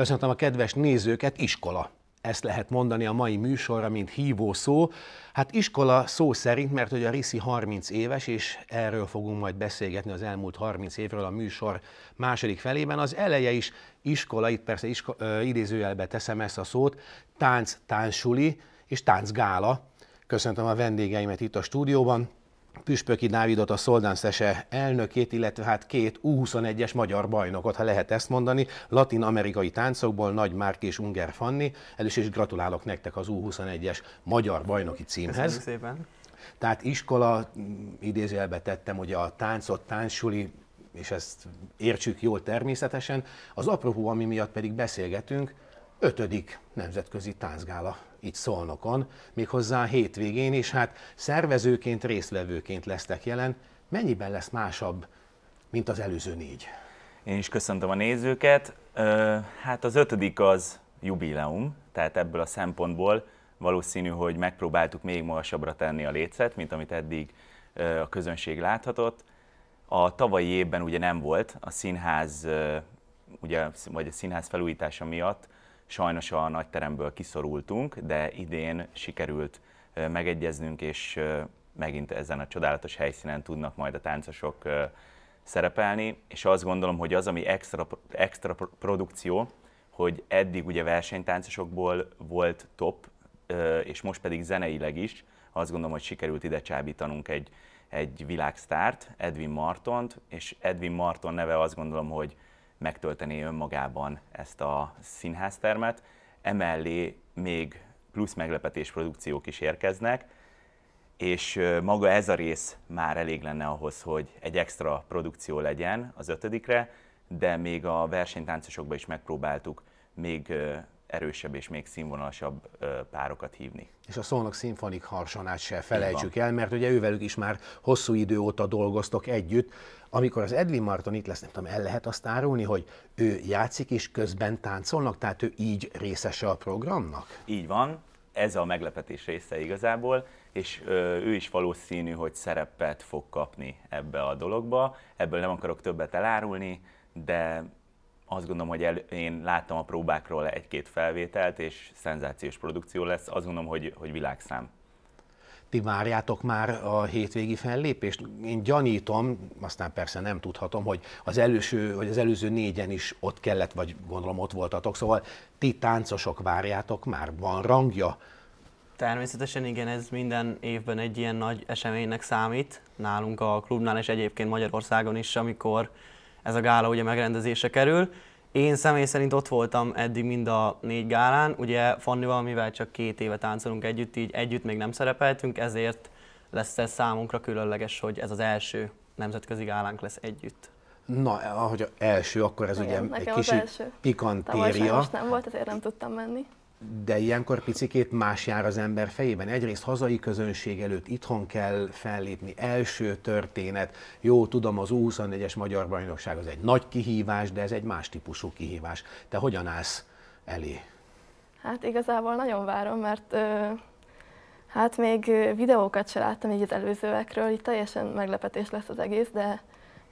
Köszöntöm a kedves nézőket, iskola. Ezt lehet mondani a mai műsorra, mint hívó szó. Hát iskola szó szerint, mert hogy a Riszi 30 éves, és erről fogunk majd beszélgetni az elmúlt 30 évről a műsor második felében. Az eleje is iskola, itt persze isko, ö, idézőjelbe teszem ezt a szót, tánc, táncsuli és táncgála. Köszöntöm a vendégeimet itt a stúdióban. Püspöki Dávidot, a Szoldanszese elnökét, illetve hát két U21-es magyar bajnokot, ha lehet ezt mondani, latin-amerikai táncokból Nagy Márk és Unger Fanni. Először is gratulálok nektek az U21-es magyar bajnoki címhez. Köszönöm szépen. Tehát iskola, mm, idézőjelbe tettem, hogy a táncot, táncsuli, és ezt értsük jól természetesen. Az apropó, ami miatt pedig beszélgetünk, ötödik nemzetközi táncgála itt Szolnokon, méghozzá a hétvégén, és hát szervezőként, részlevőként lesztek jelen. Mennyiben lesz másabb, mint az előző négy? Én is köszöntöm a nézőket. Hát az ötödik az jubileum, tehát ebből a szempontból valószínű, hogy megpróbáltuk még magasabbra tenni a lécet, mint amit eddig a közönség láthatott. A tavalyi évben ugye nem volt a színház, ugye, vagy a színház felújítása miatt Sajnos a nagy teremből kiszorultunk, de idén sikerült megegyeznünk, és megint ezen a csodálatos helyszínen tudnak majd a táncosok szerepelni, és azt gondolom, hogy az, ami extra, extra produkció, hogy eddig ugye versenytáncosokból volt top, és most pedig zeneileg is, azt gondolom, hogy sikerült ide csábítanunk egy, egy világsztárt, Edwin Martont, és Edwin Marton neve azt gondolom, hogy megtölteni önmagában ezt a színháztermet. Emellé még plusz meglepetés produkciók is érkeznek, és maga ez a rész már elég lenne ahhoz, hogy egy extra produkció legyen az ötödikre, de még a versenytáncosokba is megpróbáltuk még erősebb és még színvonalasabb párokat hívni. És a Szolnok Szimfonik Harsonát se felejtsük el, mert ugye ővelük is már hosszú idő óta dolgoztok együtt. Amikor az Edwin Marton itt lesz, nem tudom, el lehet azt árulni, hogy ő játszik és közben táncolnak, tehát ő így részese a programnak? Így van, ez a meglepetés része igazából, és ő is valószínű, hogy szerepet fog kapni ebbe a dologba. Ebből nem akarok többet elárulni, de azt gondolom, hogy el, én láttam a próbákról egy-két felvételt, és szenzációs produkció lesz. Azt gondolom, hogy, hogy világszám. Ti várjátok már a hétvégi fellépést? Én gyanítom, aztán persze nem tudhatom, hogy az előső, vagy az előző négyen is ott kellett, vagy gondolom ott voltatok, szóval ti táncosok várjátok már, van rangja? Természetesen igen, ez minden évben egy ilyen nagy eseménynek számít, nálunk a klubnál és egyébként Magyarországon is, amikor ez a gála ugye megrendezése kerül. Én személy szerint ott voltam eddig mind a négy gálán, ugye Fannival, mivel csak két éve táncolunk együtt, így együtt még nem szerepeltünk, ezért lesz ez számunkra különleges, hogy ez az első nemzetközi gálánk lesz együtt. Na, ahogy első, akkor ez Igen, ugye egy kis pikantéria. Tavaly nem volt, ezért nem tudtam menni de ilyenkor picikét más jár az ember fejében. Egyrészt hazai közönség előtt itthon kell fellépni, első történet. Jó, tudom, az U24-es Magyar Bajnokság az egy nagy kihívás, de ez egy más típusú kihívás. Te hogyan állsz elé? Hát igazából nagyon várom, mert ö, hát még videókat se láttam így az előzőekről, így teljesen meglepetés lesz az egész, de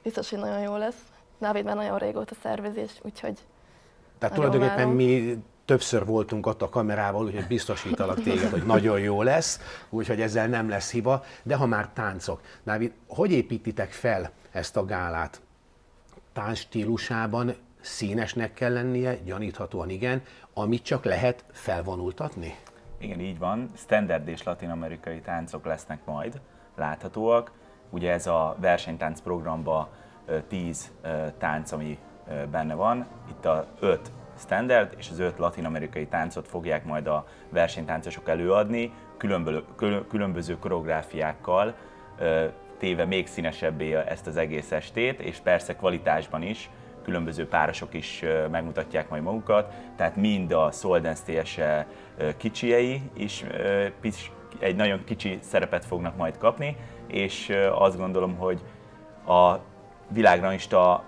biztos, hogy nagyon jó lesz. Dávid már nagyon régóta szervezés, úgyhogy Tehát tulajdonképpen várom. mi többször voltunk ott a kamerával, úgyhogy biztosítalak téged, hogy nagyon jó lesz, úgyhogy ezzel nem lesz hiba. De ha már táncok, Dávid, hogy építitek fel ezt a gálát? Tánc stílusában színesnek kell lennie, gyaníthatóan igen, amit csak lehet felvonultatni? Igen, így van. Standard és latinamerikai táncok lesznek majd láthatóak. Ugye ez a versenytánc programban 10 tánc, ami benne van. Itt a 5 standard, és az öt latin-amerikai táncot fogják majd a versenytáncosok előadni, különböző, különböző koreográfiákkal, téve még színesebbé ezt az egész estét, és persze kvalitásban is, különböző párosok is megmutatják majd magukat, tehát mind a Soldance TSE kicsiei is egy nagyon kicsi szerepet fognak majd kapni, és azt gondolom, hogy a világranista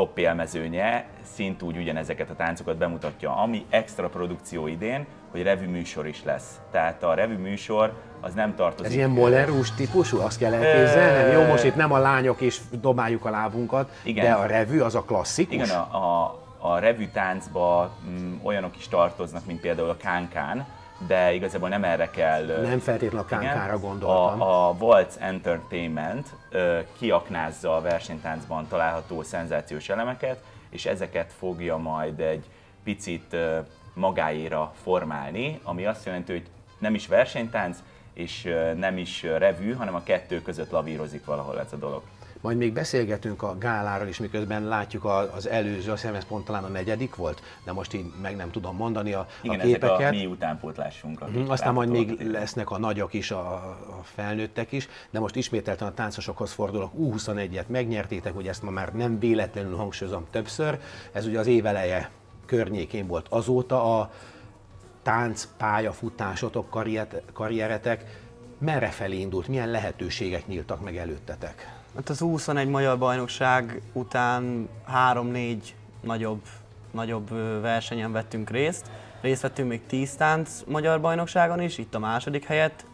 top élmezőnye szintúgy ugyanezeket a táncokat bemutatja, ami extra produkció idén, hogy revű műsor is lesz. Tehát a revű műsor az nem tartozik. Ez ilyen molerus típusú, azt kell elképzelni? Jó, most itt nem a lányok és dobáljuk a lábunkat, igen, de a revű az a klasszikus? Igen, a, a, a revű táncba m, mm, olyanok is tartoznak, mint például a kánkán, de igazából nem erre kell... Nem feltétlenül a kánkára gondoltam. A, a Waltz Entertainment ö, kiaknázza a versenytáncban található szenzációs elemeket, és ezeket fogja majd egy picit ö, magáéra formálni, ami azt jelenti, hogy nem is versenytánc, és ö, nem is revű, hanem a kettő között lavírozik valahol ez a dolog. Majd még beszélgetünk a gáláról is, miközben látjuk az előző, azt hiszem ez pont talán a negyedik volt, de most így meg nem tudom mondani a, Igen, a képeket. Igen, a mi utánpótlásunk. Mm, aztán majd még tudom. lesznek a nagyok is, a, a felnőttek is, de most ismételten a táncosokhoz fordulok. U21-et megnyertétek, hogy ezt ma már nem véletlenül hangsúlyozom többször. Ez ugye az éveleje környékén volt azóta a tánc pályafutásotok, karrieretek merre felé indult, milyen lehetőségek nyíltak meg előttetek? Hát az 21 magyar bajnokság után 3-4 nagyobb, nagyobb versenyen vettünk részt. Részt vettünk még 10 tánc magyar bajnokságon is, itt a második helyet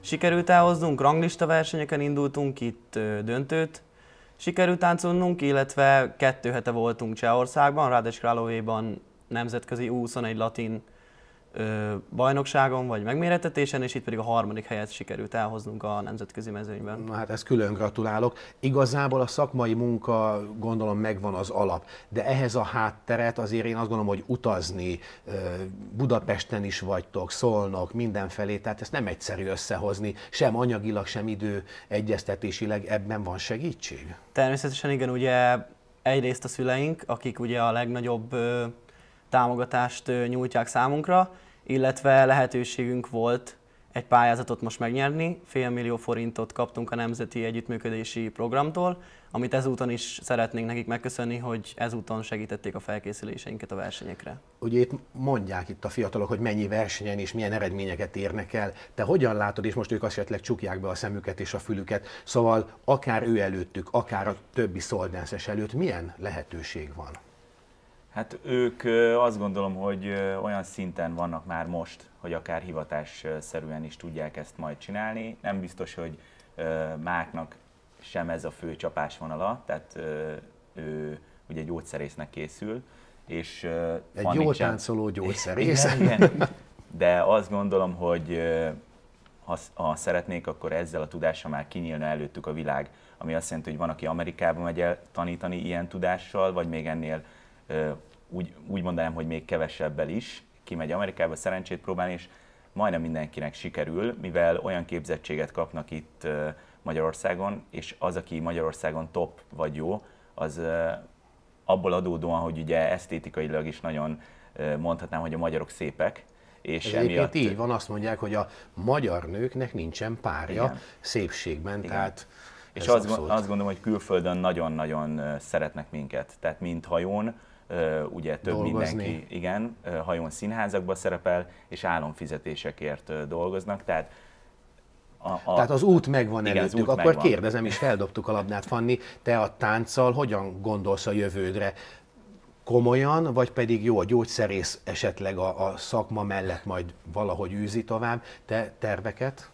sikerült elhoznunk, ranglista versenyeken indultunk, itt döntőt sikerült táncolnunk, illetve kettő hete voltunk Csehországban, Rádes Královéban nemzetközi 21 latin bajnokságon vagy megméretetésen, és itt pedig a harmadik helyet sikerült elhoznunk a nemzetközi mezőnyben. Na hát ezt külön gratulálok. Igazából a szakmai munka gondolom megvan az alap, de ehhez a hátteret azért én azt gondolom, hogy utazni, Budapesten is vagytok, szólnak mindenfelé, tehát ezt nem egyszerű összehozni, sem anyagilag, sem idő egyeztetésileg, ebben van segítség? Természetesen igen, ugye egyrészt a szüleink, akik ugye a legnagyobb támogatást nyújtják számunkra, illetve lehetőségünk volt egy pályázatot most megnyerni, fél millió forintot kaptunk a Nemzeti Együttműködési Programtól, amit ezúton is szeretnénk nekik megköszönni, hogy ezúton segítették a felkészüléseinket a versenyekre. Ugye itt mondják itt a fiatalok, hogy mennyi versenyen és milyen eredményeket érnek el. Te hogyan látod, és most ők esetleg csukják be a szemüket és a fülüket, szóval akár ő előttük, akár a többi szoldenszes előtt milyen lehetőség van? Hát ők azt gondolom, hogy olyan szinten vannak már most, hogy akár hivatásszerűen is tudják ezt majd csinálni. Nem biztos, hogy máknak sem ez a fő csapásvonala, tehát ő ugye gyógyszerésznek készül, és Egy jó táncoló gyógyszerész. Igen, igen. De azt gondolom, hogy ha, ha szeretnék, akkor ezzel a tudással már kinyílna előttük a világ, ami azt jelenti, hogy van, aki Amerikában megy el tanítani ilyen tudással, vagy még ennél úgy, úgy mondanám, hogy még kevesebbel is, kimegy Amerikába szerencsét próbálni, és majdnem mindenkinek sikerül, mivel olyan képzettséget kapnak itt Magyarországon, és az, aki Magyarországon top vagy jó, az abból adódóan, hogy ugye esztétikailag is nagyon mondhatnám, hogy a magyarok szépek, és Ez emiatt... így van, azt mondják, hogy a magyar nőknek nincsen párja Igen. szépségben, Igen. tehát... És azt, azt gondolom, hogy külföldön nagyon-nagyon szeretnek minket, tehát mint hajón, ugye több Dolgozni. mindenki, igen, hajón színházakba szerepel, és álomfizetésekért dolgoznak, tehát a, a, Tehát az út megvan igen, előttük, út akkor megvan. kérdezem, és feldobtuk a labdát, Fanni, te a tánccal hogyan gondolsz a jövődre? Komolyan, vagy pedig jó, a gyógyszerész esetleg a, a szakma mellett majd valahogy űzi tovább, te terveket?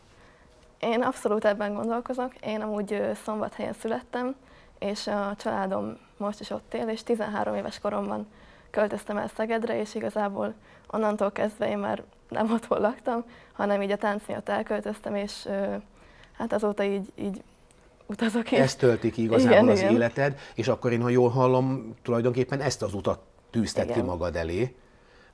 Én abszolút ebben gondolkozok. Én amúgy szombathelyen születtem, és a családom most is ott él, és 13 éves koromban költöztem el Szegedre, és igazából onnantól kezdve én már nem otthon laktam, hanem így a tánc miatt elköltöztem, és hát azóta így, így utazok. én Ez tölti ki igazából igen, az igen. életed, és akkor én, ha jól hallom, tulajdonképpen ezt az utat tűzted igen. ki magad elé.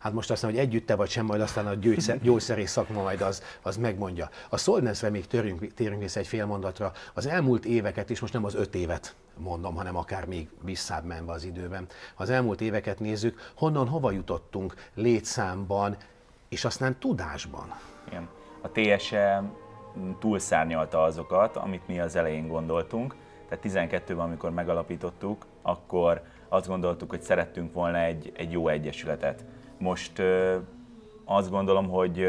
Hát most aztán, hogy együtte vagy sem, majd aztán a gyógyszer, gyógyszerész szakma majd az, az megmondja. A Solnensre még törjünk, térjünk vissza egy fél mondatra. Az elmúlt éveket, és most nem az öt évet mondom, hanem akár még visszább menve az időben. Az elmúlt éveket nézzük, honnan hova jutottunk létszámban, és aztán tudásban. Igen. A TSE túlszárnyalta azokat, amit mi az elején gondoltunk. Tehát 12-ben, amikor megalapítottuk, akkor azt gondoltuk, hogy szerettünk volna egy, egy jó egyesületet. Most azt gondolom, hogy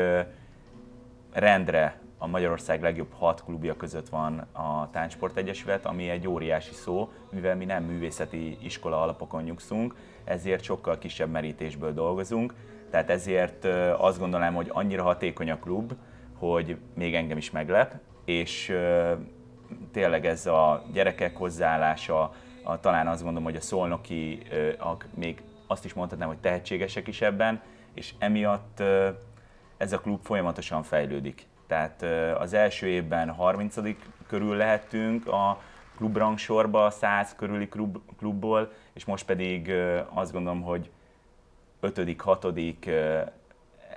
rendre a Magyarország legjobb hat klubja között van a Táncsport Egyesület, ami egy óriási szó, mivel mi nem művészeti iskola alapokon nyugszunk, ezért sokkal kisebb merítésből dolgozunk, tehát ezért azt gondolom, hogy annyira hatékony a klub, hogy még engem is meglep, és tényleg ez a gyerekek hozzáállása, a, talán azt gondolom, hogy a szolnoki a, még azt is mondhatnám, hogy tehetségesek is ebben, és emiatt ez a klub folyamatosan fejlődik. Tehát az első évben 30 körül lehetünk a klubrangsorba, 100 körüli klub, klubból, és most pedig azt gondolom, hogy 5 hatodik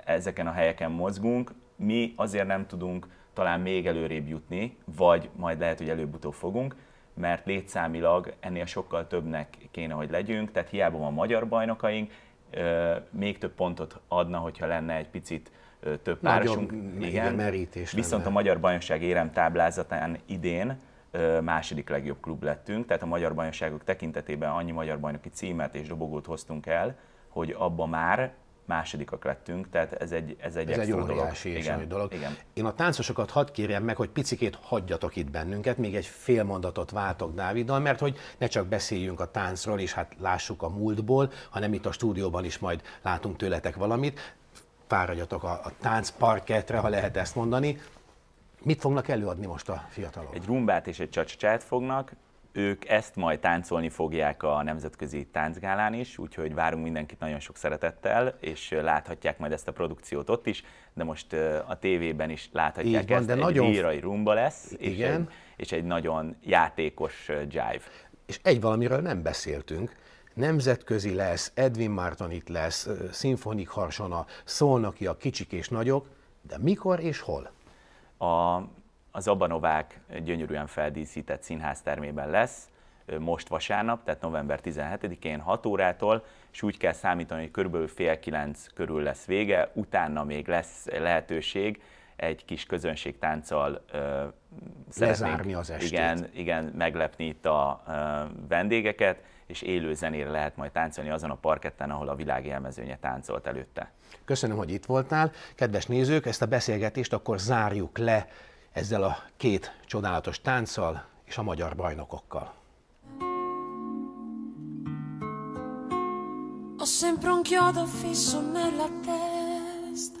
ezeken a helyeken mozgunk. Mi azért nem tudunk talán még előrébb jutni, vagy majd lehet, hogy előbb-utóbb fogunk, mert létszámilag ennél sokkal többnek kéne, hogy legyünk, tehát hiába van magyar bajnokaink, még több pontot adna, hogyha lenne egy picit több párosunk. Igen, merítés Viszont lenne. a Magyar Bajnokság érem táblázatán idén második legjobb klub lettünk, tehát a magyar bajnokságok tekintetében annyi magyar bajnoki címet és dobogót hoztunk el, hogy abba már másodikak lettünk, tehát ez egy ez egy, ez egy óriási dolog. és igen, dolog. Igen. Én a táncosokat hadd kérjem meg, hogy picikét hagyjatok itt bennünket, még egy fél mondatot váltok Dáviddal, mert hogy ne csak beszéljünk a táncról, és hát lássuk a múltból, hanem itt a stúdióban is majd látunk tőletek valamit. Fáradjatok a, a táncparketre, ha lehet ezt mondani. Mit fognak előadni most a fiatalok? Egy rumbát és egy csacsát fognak, ők ezt majd táncolni fogják a Nemzetközi Táncgálán is, úgyhogy várunk mindenkit nagyon sok szeretettel, és láthatják majd ezt a produkciót ott is, de most a tévében is láthatják Így van, ezt, de egy nagyon... írai rumba lesz, Igen. És, egy, és egy nagyon játékos jive. És egy valamiről nem beszéltünk, nemzetközi lesz, Edwin Marton itt lesz, szimfonik harsona, szólnak ki a kicsik és nagyok, de mikor és hol? A az Abanovák gyönyörűen feldíszített színháztermében lesz, most vasárnap, tehát november 17-én 6 órától, és úgy kell számítani, hogy körülbelül fél kilenc körül lesz vége, utána még lesz lehetőség egy kis közönségtánccal ö, lezárni az estét. Igen, igen, meglepni itt a ö, vendégeket, és élő zenére lehet majd táncolni azon a parketten, ahol a világ élmezőnye táncolt előtte. Köszönöm, hogy itt voltál. Kedves nézők, ezt a beszélgetést akkor zárjuk le ezzel a két csodálatos tánccal és a magyar bajnokokkal. Ho sempre un chiodo fisso nella testa.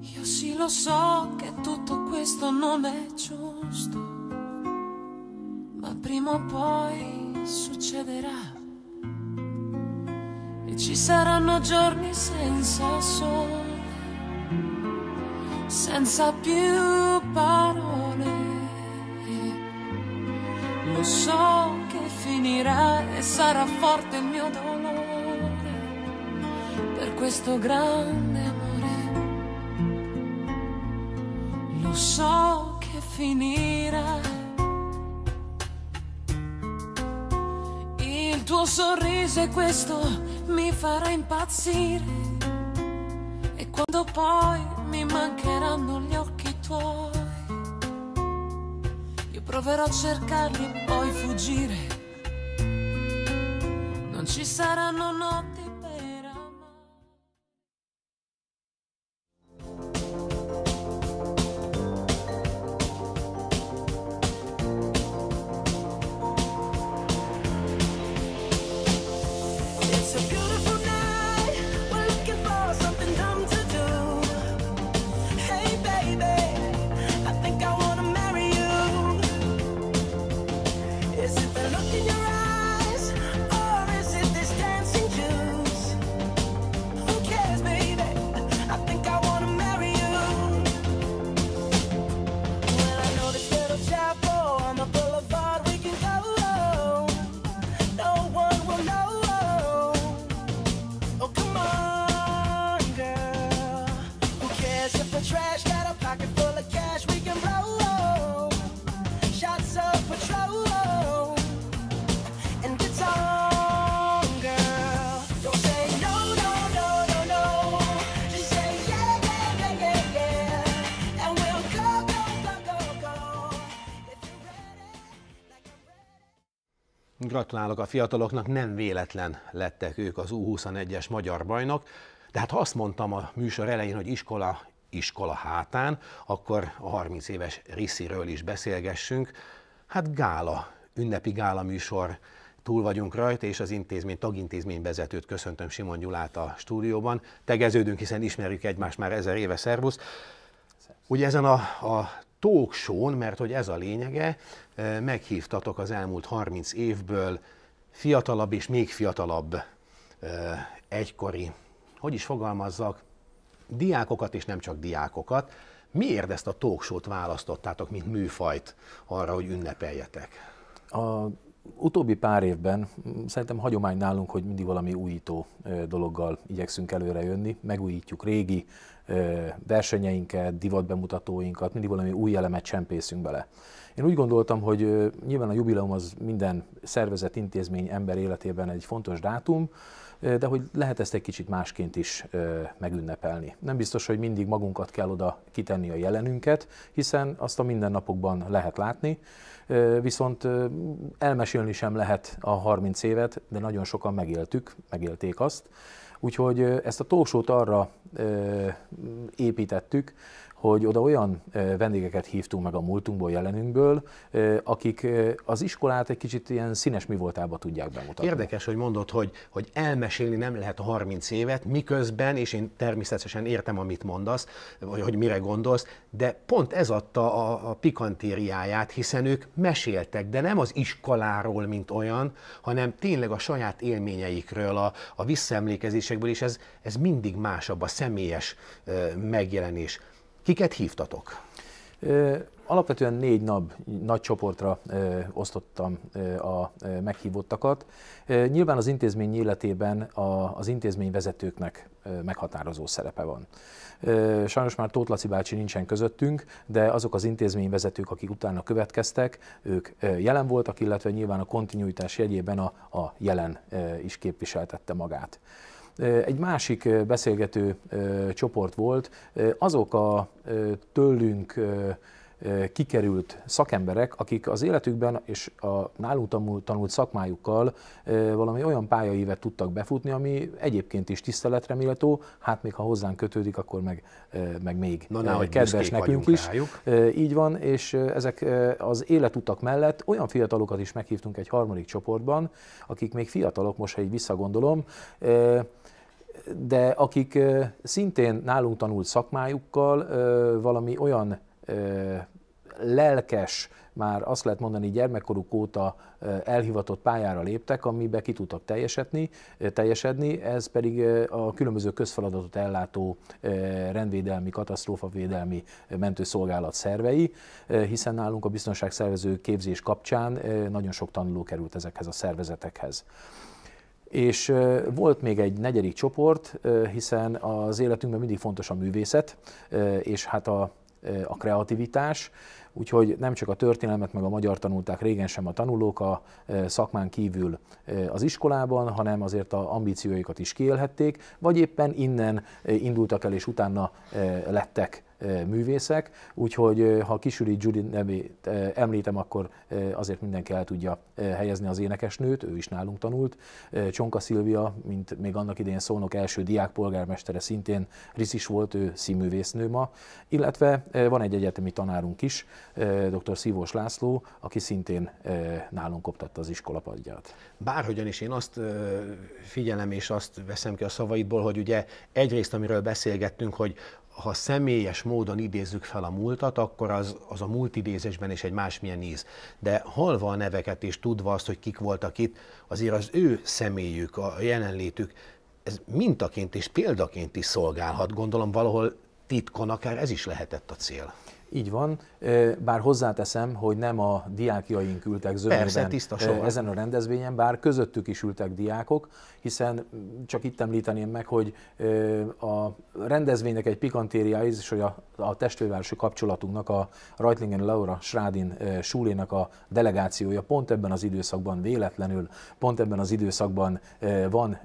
Io sì lo so che tutto questo non è giusto, ma prima o poi succederà. E ci saranno giorni senza sonno senza più parole. Lo so che finirà e sarà forte il mio dolore per questo grande amore. Lo so che finirà. Il tuo sorriso e questo mi farà impazzire. E quando poi mi mancheranno gli occhi tuoi. Io proverò a cercarli e poi fuggire. Non ci saranno notti Gratulálok a fiataloknak, nem véletlen lettek ők az U21-es magyar bajnok, de hát ha azt mondtam a műsor elején, hogy iskola iskola hátán, akkor a 30 éves Risziről is beszélgessünk. Hát gála, ünnepi gála műsor túl vagyunk rajta, és az intézmény, tagintézmény vezetőt köszöntöm Simon Gyulát a stúdióban. Tegeződünk, hiszen ismerjük egymást már ezer éve, szervusz. Ugye ezen a, a talk show mert hogy ez a lényege, meghívtatok az elmúlt 30 évből fiatalabb és még fiatalabb egykori, hogy is fogalmazzak, diákokat és nem csak diákokat. Miért ezt a talkshow-t választottátok, mint műfajt arra, hogy ünnepeljetek? A utóbbi pár évben mm, szerintem hagyomány nálunk, hogy mindig valami újító dologgal igyekszünk előrejönni, megújítjuk régi versenyeinket, divatbemutatóinkat, mindig valami új elemet csempészünk bele. Én úgy gondoltam, hogy nyilván a jubileum az minden szervezet, intézmény, ember életében egy fontos dátum, de hogy lehet ezt egy kicsit másként is megünnepelni. Nem biztos, hogy mindig magunkat kell oda kitenni a jelenünket, hiszen azt a mindennapokban lehet látni, viszont elmesélni sem lehet a 30 évet, de nagyon sokan megéltük, megélték azt, Úgyhogy ezt a tósót arra építettük, hogy oda olyan vendégeket hívtunk meg a múltunkból, jelenünkből, akik az iskolát egy kicsit ilyen színes mi voltába tudják bemutatni. Érdekes, hogy mondod, hogy, hogy elmesélni nem lehet a 30 évet, miközben, és én természetesen értem, amit mondasz, vagy hogy mire gondolsz, de pont ez adta a, a pikantériáját, hiszen ők meséltek, de nem az iskoláról, mint olyan, hanem tényleg a saját élményeikről, a, a visszaemlékezésekből, és ez, ez mindig másabb, a személyes megjelenés. Kiket hívtatok? Alapvetően négy nap, nagy csoportra ö, osztottam ö, a ö, meghívottakat. Ö, nyilván az intézmény életében a, az intézmény vezetőknek ö, meghatározó szerepe van. Ö, sajnos már Tóth Laci bácsi nincsen közöttünk, de azok az intézmény vezetők, akik utána következtek, ők ö, jelen voltak, illetve nyilván a kontinuitás jegyében a, a jelen ö, is képviseltette magát. Egy másik beszélgető csoport volt, azok a tőlünk kikerült szakemberek, akik az életükben és a nálunk tanult szakmájukkal valami olyan pályaívet tudtak befutni, ami egyébként is tiszteletre méltó, hát még ha hozzánk kötődik, akkor meg, meg még Na, ne, kedves nekünk is. Rájuk. Így van, és ezek az életutak mellett olyan fiatalokat is meghívtunk egy harmadik csoportban, akik még fiatalok, most ha így visszagondolom, de akik szintén nálunk tanult szakmájukkal valami olyan lelkes, már azt lehet mondani gyermekkoruk óta elhivatott pályára léptek, amiben ki tudtak teljesedni, teljesedni, ez pedig a különböző közfeladatot ellátó rendvédelmi, katasztrófavédelmi mentőszolgálat szervei, hiszen nálunk a biztonságszervező képzés kapcsán nagyon sok tanuló került ezekhez a szervezetekhez. És volt még egy negyedik csoport, hiszen az életünkben mindig fontos a művészet, és hát a, a kreativitás, úgyhogy nem csak a történelmet meg a magyar tanulták régen sem a tanulók a szakmán kívül az iskolában, hanem azért a ambícióikat is kiélhették, vagy éppen innen indultak el és utána lettek művészek, úgyhogy ha Kisüli Judy nevét említem, akkor azért mindenki el tudja helyezni az énekesnőt, ő is nálunk tanult. Csonka Szilvia, mint még annak idején szólnok első diák polgármestere szintén is volt, ő színművésznő ma, illetve van egy egyetemi tanárunk is, dr. Szívós László, aki szintén nálunk oktatta az iskolapadját. Bárhogyan is én azt figyelem és azt veszem ki a szavaidból, hogy ugye egyrészt, amiről beszélgettünk, hogy ha személyes módon idézzük fel a múltat, akkor az, az a múlt idézésben is egy másmilyen íz. De halva a neveket és tudva azt, hogy kik voltak itt, azért az ő személyük, a jelenlétük, ez mintaként és példaként is szolgálhat. Gondolom valahol titkon akár ez is lehetett a cél. Így van, bár hozzáteszem, hogy nem a diákjaink ültek zömében Persze, ezen a rendezvényen, bár közöttük is ültek diákok, hiszen csak itt említeném meg, hogy a rendezvénynek egy pikantériája is, hogy a, a testvérvárosi kapcsolatunknak a Reutlingen Laura Schrádin súlének a delegációja pont ebben az időszakban véletlenül, pont ebben az időszakban van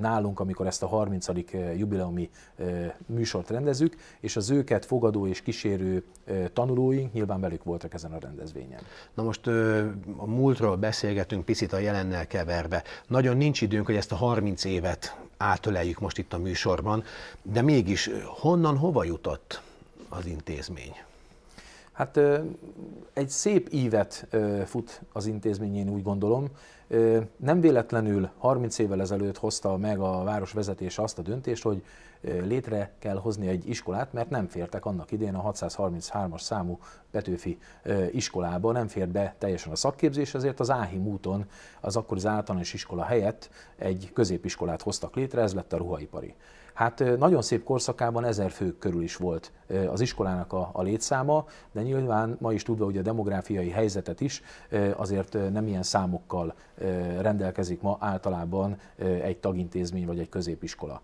nálunk, amikor ezt a 30. jubileumi műsort rendezük, és az őket fogadó és kísérő tanulóink nyilván velük voltak ezen a rendezvényen. Na most a múltról beszélgetünk picit a jelennel keverve. Nagyon nincs időnk, hogy ezt a 30 évet átöleljük most itt a műsorban, de mégis eh, honnan, hova jutott az intézmény? Hát eh, egy szép ívet eh, fut az intézmény, én úgy gondolom. Nem véletlenül 30 évvel ezelőtt hozta meg a város vezetése azt a döntést, hogy létre kell hozni egy iskolát, mert nem fértek annak idén a 633-as számú Petőfi iskolába, nem fért be teljesen a szakképzés, ezért az Áhim úton az akkori az általános iskola helyett egy középiskolát hoztak létre, ez lett a ruhaipari. Hát nagyon szép korszakában ezer fő körül is volt az iskolának a, a létszáma, de nyilván ma is tudva, hogy a demográfiai helyzetet is azért nem ilyen számokkal rendelkezik ma általában egy tagintézmény vagy egy középiskola.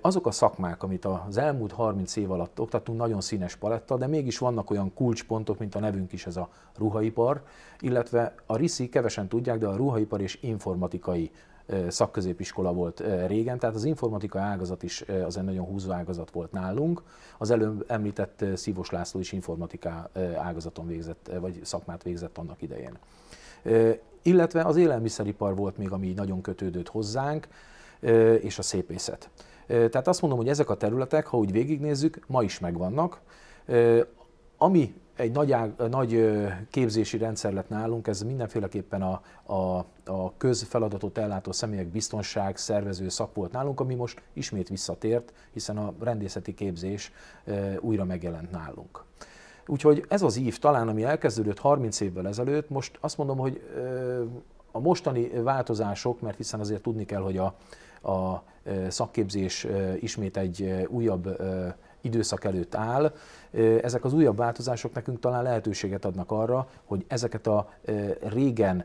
Azok a szakmák, amit az elmúlt 30 év alatt oktattunk, nagyon színes paletta, de mégis vannak olyan kulcspontok, mint a nevünk is, ez a ruhaipar, illetve a RISZI kevesen tudják, de a ruhaipar és informatikai szakközépiskola volt régen, tehát az informatika ágazat is az egy nagyon húzó ágazat volt nálunk. Az előbb említett Szívos László is informatika ágazaton végzett, vagy szakmát végzett annak idején. Illetve az élelmiszeripar volt még, ami nagyon kötődött hozzánk, és a szépészet. Tehát azt mondom, hogy ezek a területek, ha úgy végignézzük, ma is megvannak. Ami egy nagy, ág, nagy képzési rendszer lett nálunk, ez mindenféleképpen a, a, a közfeladatot ellátó személyek biztonság szervező szak volt nálunk, ami most ismét visszatért, hiszen a rendészeti képzés újra megjelent nálunk. Úgyhogy ez az ív talán, ami elkezdődött 30 évvel ezelőtt, most azt mondom, hogy a mostani változások, mert hiszen azért tudni kell, hogy a, a szakképzés ismét egy újabb időszak előtt áll. Ezek az újabb változások nekünk talán lehetőséget adnak arra, hogy ezeket a régen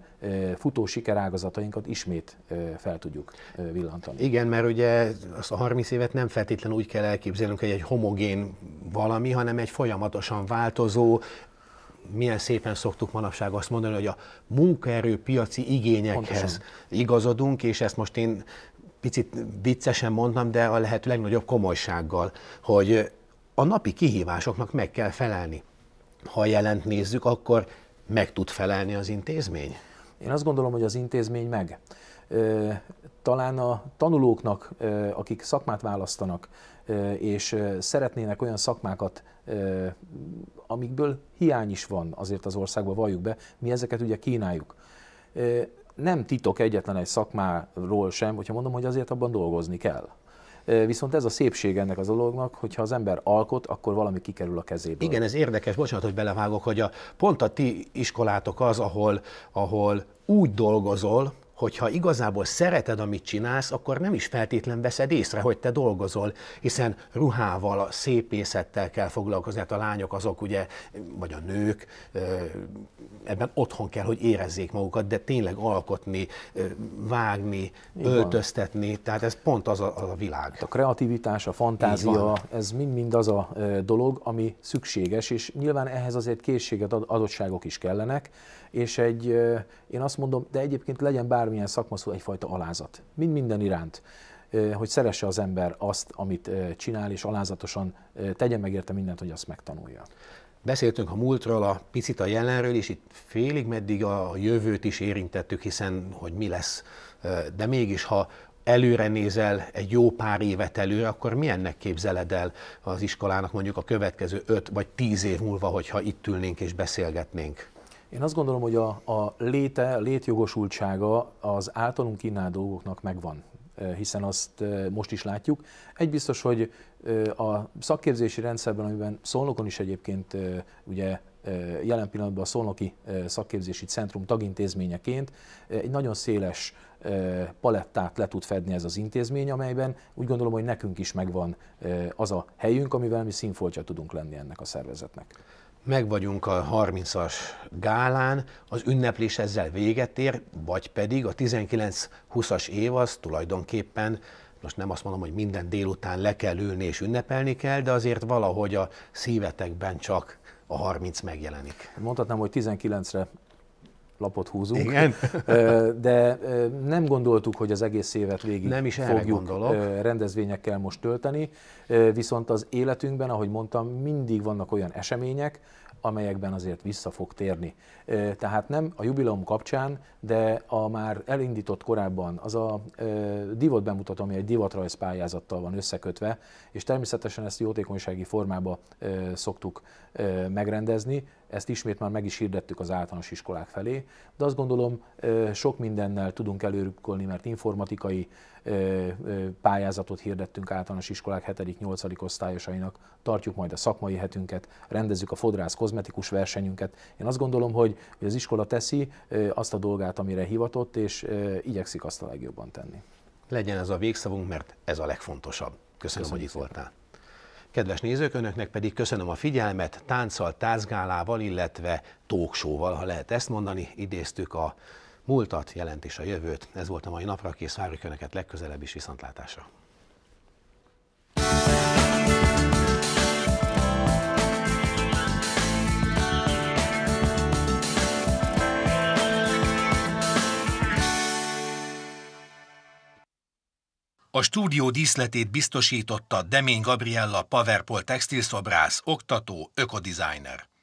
futó sikerágazatainkat ismét fel tudjuk villantani. Igen, mert ugye azt a 30 évet nem feltétlenül úgy kell elképzelnünk, hogy egy homogén valami, hanem egy folyamatosan változó, milyen szépen szoktuk manapság azt mondani, hogy a munkaerőpiaci igényekhez Pontosan. igazodunk, és ezt most én picit viccesen mondtam, de a lehető legnagyobb komolysággal, hogy a napi kihívásoknak meg kell felelni. Ha jelent nézzük, akkor meg tud felelni az intézmény? Én azt gondolom, hogy az intézmény meg. Talán a tanulóknak, akik szakmát választanak, és szeretnének olyan szakmákat, amikből hiány is van azért az országban, valljuk be, mi ezeket ugye kínáljuk nem titok egyetlen egy szakmáról sem, hogyha mondom, hogy azért abban dolgozni kell. Viszont ez a szépség ennek az dolognak, hogyha az ember alkot, akkor valami kikerül a kezéből. Igen, ez érdekes, bocsánat, hogy belevágok, hogy a, pont a ti iskolátok az, ahol, ahol úgy dolgozol, hogyha igazából szereted, amit csinálsz, akkor nem is feltétlen veszed észre, hogy te dolgozol, hiszen ruhával, a szépészettel kell foglalkozni, hát a lányok azok ugye, vagy a nők, ebben otthon kell, hogy érezzék magukat, de tényleg alkotni, vágni, Igen. öltöztetni, tehát ez pont az a, az a világ. Hát a kreativitás, a fantázia, ez mind-mind az a dolog, ami szükséges, és nyilván ehhez azért készséget, adottságok is kellenek, és egy, én azt mondom, de egyébként legyen bár bármilyen szakmaszó egyfajta alázat. Mind minden iránt hogy szeresse az ember azt, amit csinál, és alázatosan tegye meg érte mindent, hogy azt megtanulja. Beszéltünk a múltról, a picit a jelenről, és itt félig meddig a jövőt is érintettük, hiszen hogy mi lesz. De mégis, ha előre nézel egy jó pár évet előre, akkor milyennek képzeled el az iskolának mondjuk a következő öt vagy tíz év múlva, hogyha itt ülnénk és beszélgetnénk? Én azt gondolom, hogy a, a léte, a létjogosultsága az általunk kínál dolgoknak megvan eh, hiszen azt eh, most is látjuk. Egy biztos, hogy eh, a szakképzési rendszerben, amiben Szolnokon is egyébként ugye jelen pillanatban a Szolnoki Szakképzési Centrum tagintézményeként egy nagyon széles palettát le tud fedni ez az intézmény, amelyben úgy gondolom, hogy nekünk is megvan az a helyünk, amivel mi színfoltja tudunk lenni ennek a szervezetnek meg vagyunk a 30-as gálán, az ünneplés ezzel véget ér, vagy pedig a 19-20-as év az tulajdonképpen, most nem azt mondom, hogy minden délután le kell ülni és ünnepelni kell, de azért valahogy a szívetekben csak a 30 megjelenik. Mondhatnám, hogy 19-re lapot húzunk. Igen. De nem gondoltuk, hogy az egész évet végig nem is fogjuk gondolok. rendezvényekkel most tölteni, viszont az életünkben, ahogy mondtam, mindig vannak olyan események, amelyekben azért vissza fog térni. Tehát nem a jubileum kapcsán, de a már elindított korábban az a divat bemutató, ami egy divatrajz pályázattal van összekötve, és természetesen ezt jótékonysági formába szoktuk megrendezni, ezt ismét már meg is hirdettük az általános iskolák felé, de azt gondolom sok mindennel tudunk előrükkolni, mert informatikai pályázatot hirdettünk általános iskolák 7.-8. osztályosainak, tartjuk majd a szakmai hetünket, rendezzük a fodrász kozmetikus versenyünket. Én azt gondolom, hogy az iskola teszi azt a dolgát, amire hivatott, és igyekszik azt a legjobban tenni. Legyen ez a végszavunk, mert ez a legfontosabb. Köszönöm, Köszönöm hogy itt szépen. voltál. Kedves nézők, önöknek pedig köszönöm a figyelmet tánccal, tázgálával, illetve tóksóval, ha lehet ezt mondani, idéztük a múltat jelent és a jövőt. Ez volt a mai napra, kész várjuk Önöket legközelebb is viszontlátásra. A stúdió díszletét biztosította Demény Gabriella Paverpol textilszobrász, oktató, ökodizájner.